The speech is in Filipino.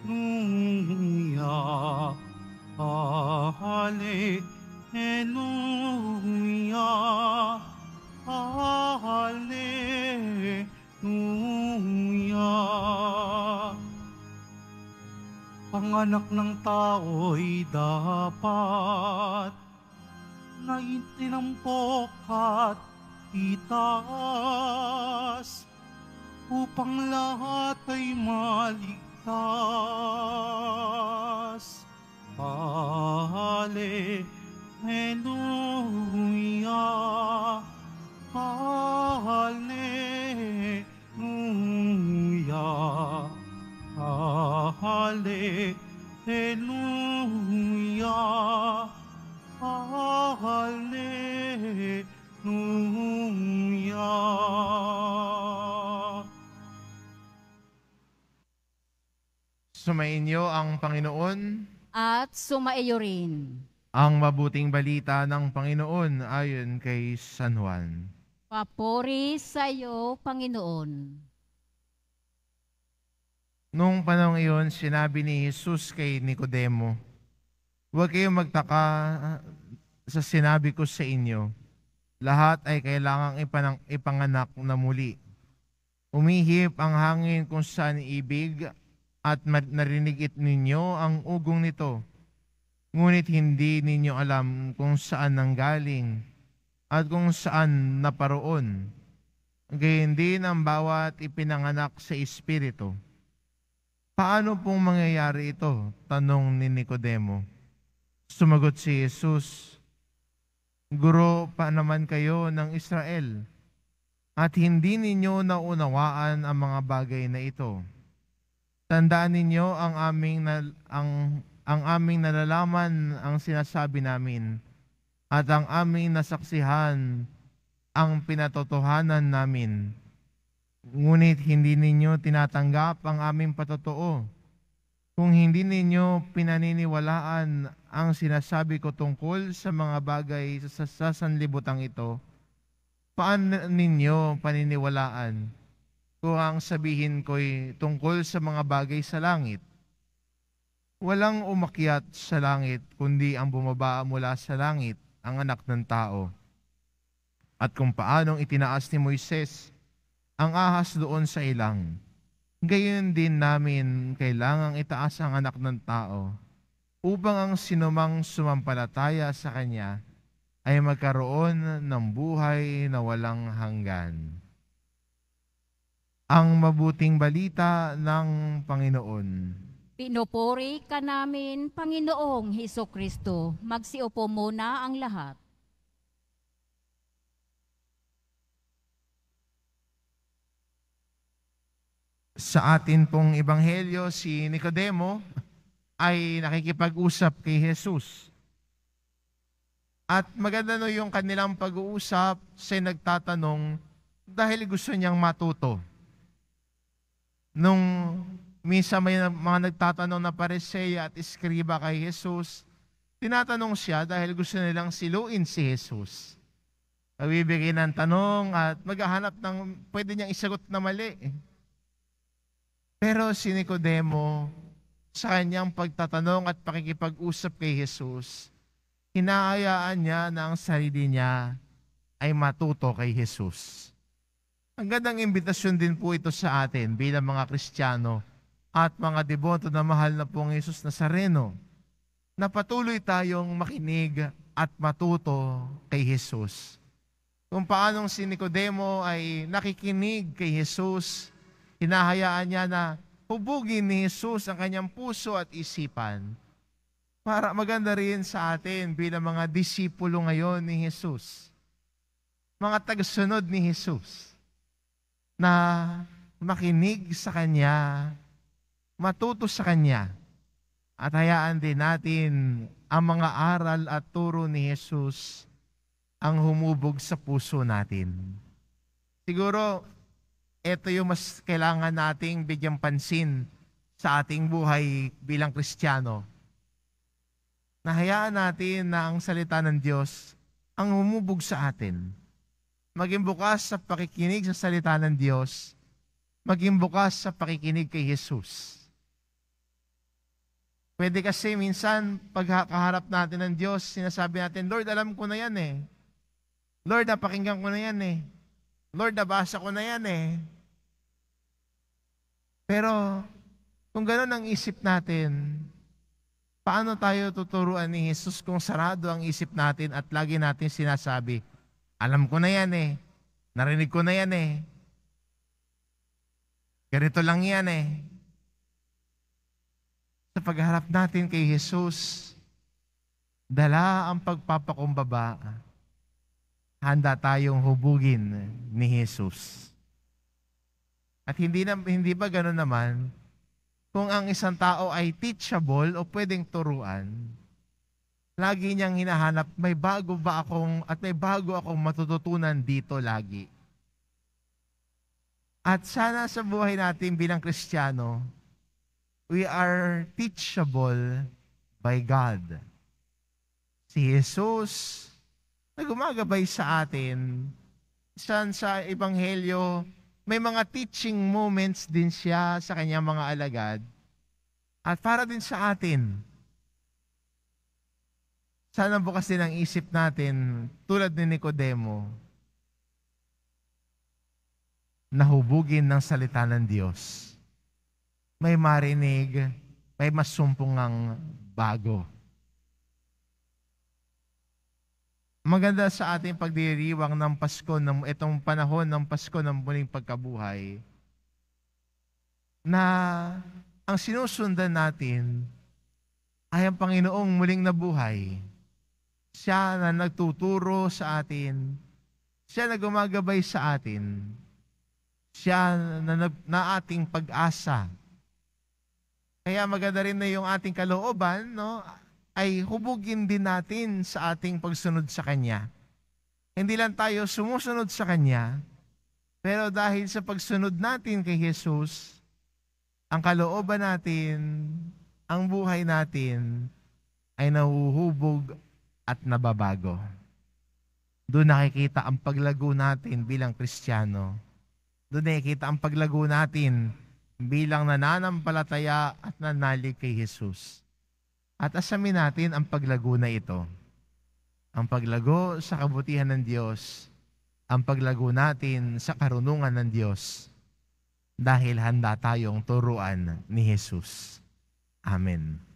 Hallelujah. Hallelujah. Hallelujah. Panganak ng tao'y dapat na itinampok at itaas upang lahat ay maligtas Hallelujah. Hallelujah. Sumainyo ang Panginoon at sumaiyo rin. Ang mabuting balita ng Panginoon ayon kay San Juan. Papuri sa iyo, Panginoon. Noong panahon iyon, sinabi ni Jesus kay Nicodemo, Huwag kayong magtaka ah, sa sinabi ko sa inyo. Lahat ay kailangang ipanang, ipanganak na muli. Umihip ang hangin kung saan ibig at narinig it ninyo ang ugong nito. Ngunit hindi ninyo alam kung saan nanggaling at kung saan naparoon. Gayun din ang bawat ipinanganak sa Espiritu Paano pong mangyayari ito? Tanong ni Nicodemo. Sumagot si Jesus, Guro pa naman kayo ng Israel at hindi ninyo naunawaan ang mga bagay na ito. Tandaan ninyo ang aming na, ang ang aming nalalaman ang sinasabi namin at ang aming nasaksihan ang pinatotohanan namin Ngunit hindi ninyo tinatanggap ang aming patotoo. Kung hindi ninyo pinaniniwalaan ang sinasabi ko tungkol sa mga bagay sa, sa sanlibutan ito, paano ninyo paniniwalaan kung ang sabihin ko'y tungkol sa mga bagay sa langit? Walang umakyat sa langit, kundi ang bumaba mula sa langit, ang anak ng tao. At kung paanong itinaas ni Moises ang ahas doon sa ilang. Gayon din namin kailangang itaas ang anak ng tao upang ang sinumang sumampalataya sa Kanya ay magkaroon ng buhay na walang hanggan. Ang mabuting balita ng Panginoon. Pinupuri ka namin, Panginoong Heso Kristo. Magsiupo muna ang lahat. sa atin pong ebanghelyo, si Nicodemo ay nakikipag-usap kay Jesus. At maganda no yung kanilang pag-uusap, siya nagtatanong dahil gusto niyang matuto. Nung minsan may mga nagtatanong na pareseya at iskriba kay Jesus, tinatanong siya dahil gusto nilang siluin si Jesus. Nagbibigay ng tanong at maghahanap ng pwede niyang isagot na mali. Pero si Nicodemo, sa kanyang pagtatanong at pakikipag-usap kay Jesus, hinahayaan niya na ang sarili niya ay matuto kay Jesus. Ang gandang imbitasyon din po ito sa atin bilang mga Kristiyano at mga deboto na mahal na pong Jesus Nazareno na patuloy tayong makinig at matuto kay Jesus. Kung paanong si Nicodemo ay nakikinig kay Jesus Hinahayaan niya na hubugin ni Jesus ang kanyang puso at isipan para maganda rin sa atin bilang mga disipulo ngayon ni Jesus. Mga tagasunod ni Jesus na makinig sa Kanya, matuto sa Kanya, at hayaan din natin ang mga aral at turo ni Jesus ang humubog sa puso natin. Siguro, ito yung mas kailangan nating bigyang pansin sa ating buhay bilang Kristiyano. Nahayaan natin na ang salita ng Diyos ang humubog sa atin. Maging bukas sa pakikinig sa salita ng Diyos, maging bukas sa pakikinig kay Jesus. Pwede kasi minsan, pagkaharap natin ng Diyos, sinasabi natin, Lord, alam ko na yan eh. Lord, napakinggan ko na yan eh. Lord, nabasa ko na yan eh. Pero, kung gano'n ang isip natin, paano tayo tuturuan ni Jesus kung sarado ang isip natin at lagi natin sinasabi, alam ko na yan eh, narinig ko na yan eh, ganito lang yan eh. Sa pagharap natin kay Jesus, dala ang pagpapakumbaba handa tayong hubugin ni Jesus. At hindi, na, hindi ba gano'n naman, kung ang isang tao ay teachable o pwedeng turuan, lagi niyang hinahanap, may bago ba akong, at may bago akong matututunan dito lagi. At sana sa buhay natin bilang Kristiyano, we are teachable by God. Si Jesus, na gumagabay sa atin. San sa Ebanghelyo, may mga teaching moments din siya sa kanyang mga alagad at para din sa atin. Sana bukas din ang isip natin tulad ni Nicodemo nahubugin ng salita ng Diyos. May marinig, may masumpungang bago. Maganda sa ating pagdiriwang ng Pasko, ng itong panahon ng Pasko ng muling pagkabuhay, na ang sinusundan natin ay ang Panginoong muling nabuhay. Siya na nagtuturo sa atin. Siya na gumagabay sa atin. Siya na, na, na ating pag-asa. Kaya maganda rin na yung ating kalooban, no? ay hubugin din natin sa ating pagsunod sa Kanya. Hindi lang tayo sumusunod sa Kanya, pero dahil sa pagsunod natin kay Jesus, ang kalooban natin, ang buhay natin, ay nauhubog at nababago. Doon nakikita ang paglago natin bilang Kristiyano. Doon nakikita ang paglago natin bilang nananampalataya at nanalig kay Jesus. At asamin natin ang paglago na ito. Ang paglago sa kabutihan ng Diyos. Ang paglago natin sa karunungan ng Diyos. Dahil handa tayong turuan ni Jesus. Amen.